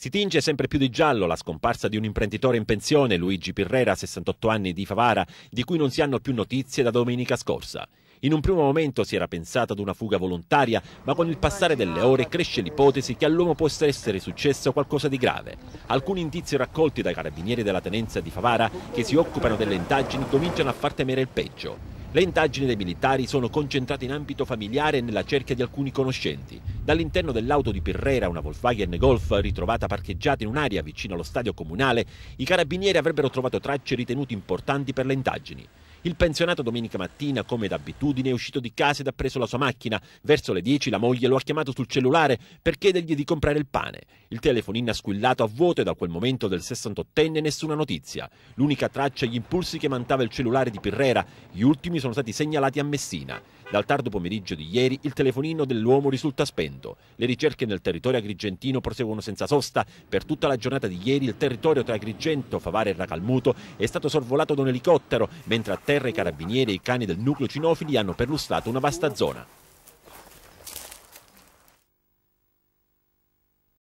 Si tinge sempre più di giallo la scomparsa di un imprenditore in pensione, Luigi Pirrera, 68 anni di Favara, di cui non si hanno più notizie da domenica scorsa. In un primo momento si era pensato ad una fuga volontaria, ma con il passare delle ore cresce l'ipotesi che all'uomo possa essere successo qualcosa di grave. Alcuni indizi raccolti dai carabinieri della tenenza di Favara, che si occupano delle indagini, cominciano a far temere il peggio. Le indagini dei militari sono concentrate in ambito familiare e nella cerchia di alcuni conoscenti. Dall'interno dell'auto di Pirrera, una Volkswagen Golf ritrovata parcheggiata in un'area vicino allo stadio comunale, i carabinieri avrebbero trovato tracce ritenute importanti per le indagini. Il pensionato domenica mattina, come d'abitudine, è uscito di casa ed ha preso la sua macchina. Verso le 10 la moglie lo ha chiamato sul cellulare per chiedergli di comprare il pane. Il telefonino ha squillato a vuoto e da quel momento del 68enne nessuna notizia. L'unica traccia è gli impulsi che mantava il cellulare di Pirrera. Gli ultimi sono stati segnalati a Messina. Dal tardo pomeriggio di ieri il telefonino dell'uomo risulta spento. Le ricerche nel territorio agrigentino proseguono senza sosta. Per tutta la giornata di ieri il territorio tra Agrigento, Favara e Racalmuto è stato sorvolato da un elicottero, mentre a terra i carabinieri e i cani del nucleo cinofili hanno perlustrato una vasta zona.